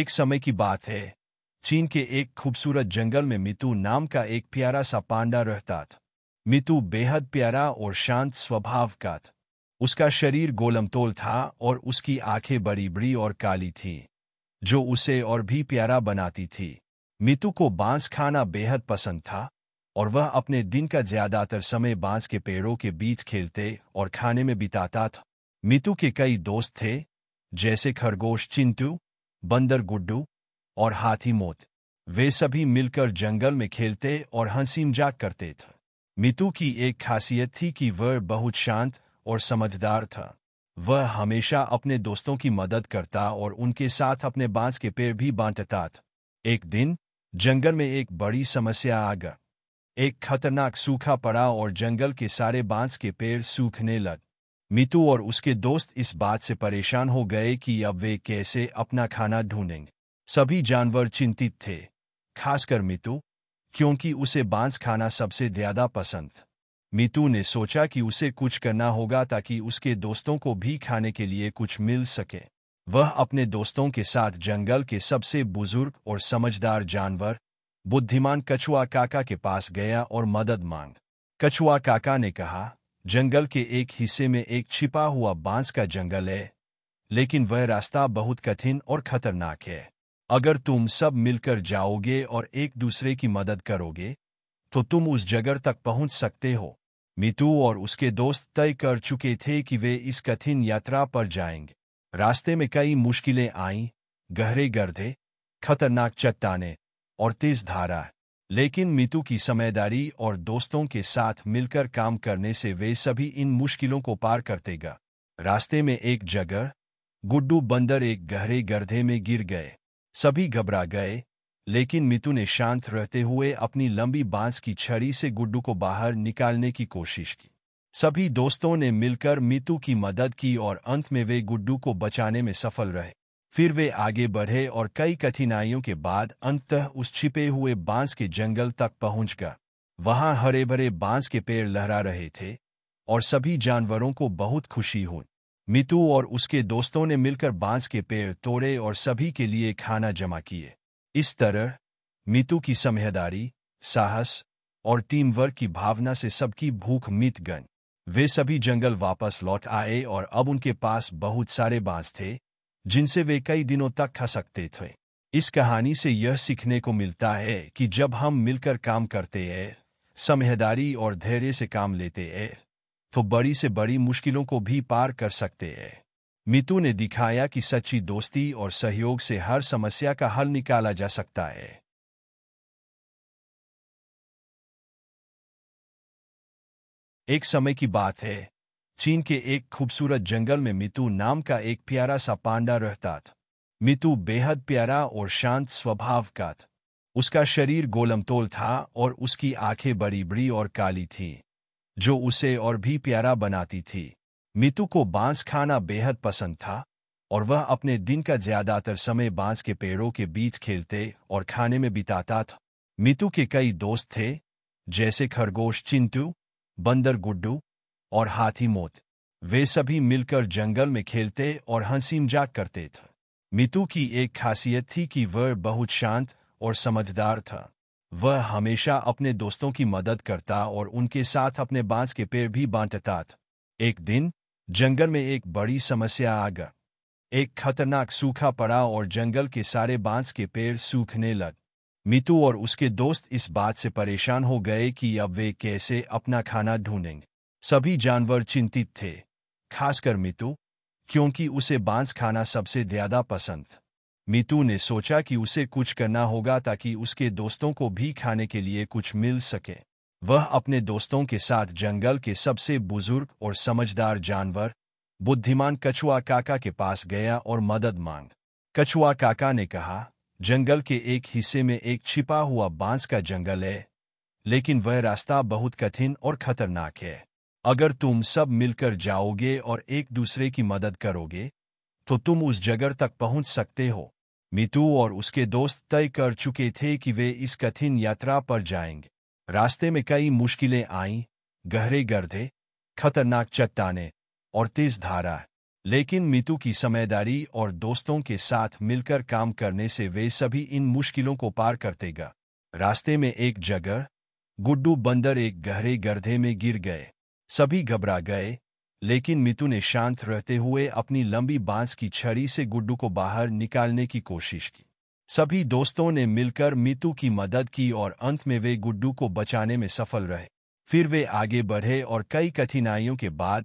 एक समय की बात है चीन के एक खूबसूरत जंगल में मितु नाम का एक प्यारा सा पांडा रहता था मितु बेहद प्यारा और शांत स्वभाव का था उसका शरीर गोलमतोल था और उसकी आंखें बड़ी बड़ी और काली थीं जो उसे और भी प्यारा बनाती थी मितु को बांस खाना बेहद पसंद था और वह अपने दिन का ज्यादातर समय बांस के पेड़ों के बीच खेलते और खाने में बिताता था मितु के कई दोस्त थे जैसे खरगोश चिंतू बंदर गुड्डू और हाथी मोत वे सभी मिलकर जंगल में खेलते और हंसी मजाक करते थे मितू की एक खासियत थी कि वह बहुत शांत और समझदार था वह हमेशा अपने दोस्तों की मदद करता और उनके साथ अपने बांस के पेड़ भी बांटता था एक दिन जंगल में एक बड़ी समस्या आ गई एक खतरनाक सूखा पड़ा और जंगल के सारे बांस के पेड़ सूखने लग मितू और उसके दोस्त इस बात से परेशान हो गए कि अब वे कैसे अपना खाना ढूंढेंगे सभी जानवर चिंतित थे खासकर मितू क्योंकि उसे बांस खाना सबसे ज्यादा पसंद मितू ने सोचा कि उसे कुछ करना होगा ताकि उसके दोस्तों को भी खाने के लिए कुछ मिल सके वह अपने दोस्तों के साथ जंगल के सबसे बुजुर्ग और समझदार जानवर बुद्धिमान कछुआ काका के पास गया और मदद मांग कछुआ काका ने कहा जंगल के एक हिस्से में एक छिपा हुआ बांस का जंगल है लेकिन वह रास्ता बहुत कठिन और खतरनाक है अगर तुम सब मिलकर जाओगे और एक दूसरे की मदद करोगे तो तुम उस जगह तक पहुंच सकते हो मितू और उसके दोस्त तय कर चुके थे कि वे इस कठिन यात्रा पर जाएंगे रास्ते में कई मुश्किलें आईं गहरे गर्दे खतरनाक चट्टाने और तेज धारा लेकिन मितु की समयदारी और दोस्तों के साथ मिलकर काम करने से वे सभी इन मुश्किलों को पार करते गा रास्ते में एक जगह गुड्डू बंदर एक गहरे गर्धे में गिर गए सभी घबरा गए लेकिन मितु ने शांत रहते हुए अपनी लंबी बांस की छड़ी से गुड्डू को बाहर निकालने की कोशिश की सभी दोस्तों ने मिलकर मितु की मदद की और अंत में वे गुड्डू को बचाने में सफल रहे फिर वे आगे बढ़े और कई कठिनाइयों के बाद अंततः उस छिपे हुए बांस के जंगल तक पहुंच गया वहां हरे भरे बांस के पेड़ लहरा रहे थे और सभी जानवरों को बहुत खुशी हुई मितु और उसके दोस्तों ने मिलकर बांस के पेड़ तोड़े और सभी के लिए खाना जमा किए इस तरह मितु की समयदारी साहस और टीम वर्क की भावना से सबकी भूख मिट गई वे सभी जंगल वापस लौट आए और अब उनके पास बहुत सारे बांस थे जिनसे वे कई दिनों तक खा सकते थे इस कहानी से यह सीखने को मिलता है कि जब हम मिलकर काम करते हैं समझदारी और धैर्य से काम लेते हैं तो बड़ी से बड़ी मुश्किलों को भी पार कर सकते हैं मितु ने दिखाया कि सच्ची दोस्ती और सहयोग से हर समस्या का हल निकाला जा सकता है एक समय की बात है चीन के एक खूबसूरत जंगल में मितू नाम का एक प्यारा सा पांडा रहता था मितू बेहद प्यारा और शांत स्वभाव का था उसका शरीर गोलमतोल था और उसकी आंखें बड़ी बड़ी और काली थीं, जो उसे और भी प्यारा बनाती थी मितू को बांस खाना बेहद पसंद था और वह अपने दिन का ज्यादातर समय बांस के पेड़ों के बीच खेलते और खाने में बिताता था मितू के कई दोस्त थे जैसे खरगोश चिंतू बंदर गुड्डू और हाथी मोत वे सभी मिलकर जंगल में खेलते और हंसी मजाक करते थे मितू की एक खासियत थी कि वह बहुत शांत और समझदार था वह हमेशा अपने दोस्तों की मदद करता और उनके साथ अपने बांस के पेड़ भी बांटता था एक दिन जंगल में एक बड़ी समस्या आ गई एक खतरनाक सूखा पड़ा और जंगल के सारे बांस के पेड़ सूखने लग मितू और उसके दोस्त इस बात से परेशान हो गए कि अब वे कैसे अपना खाना ढूंढेंगे सभी जानवर चिंतित थे खासकर मितु क्योंकि उसे बांस खाना सबसे ज्यादा पसंद मितु ने सोचा कि उसे कुछ करना होगा ताकि उसके दोस्तों को भी खाने के लिए कुछ मिल सके वह अपने दोस्तों के साथ जंगल के सबसे बुजुर्ग और समझदार जानवर बुद्धिमान कछुआ काका के पास गया और मदद मांग कछुआ काका ने कहा जंगल के एक हिस्से में एक छिपा हुआ बांस का जंगल है लेकिन वह रास्ता बहुत कठिन और खतरनाक है अगर तुम सब मिलकर जाओगे और एक दूसरे की मदद करोगे तो तुम उस जगह तक पहुंच सकते हो मितु और उसके दोस्त तय कर चुके थे कि वे इस कठिन यात्रा पर जाएंगे रास्ते में कई मुश्किलें आईं गहरे गर्दे खतरनाक चट्टाने और तेज धारा लेकिन मितु की समयदारी और दोस्तों के साथ मिलकर काम करने से वे सभी इन मुश्किलों को पार करतेगा रास्ते में एक जगह गुड्डू बंदर एक गहरे गर्दे में गिर गए सभी घबरा गए लेकिन मितु ने शांत रहते हुए अपनी लंबी बांस की छड़ी से गुड्डू को बाहर निकालने की कोशिश की सभी दोस्तों ने मिलकर मितु की मदद की और अंत में वे गुड्डू को बचाने में सफल रहे फिर वे आगे बढ़े और कई कठिनाइयों के बाद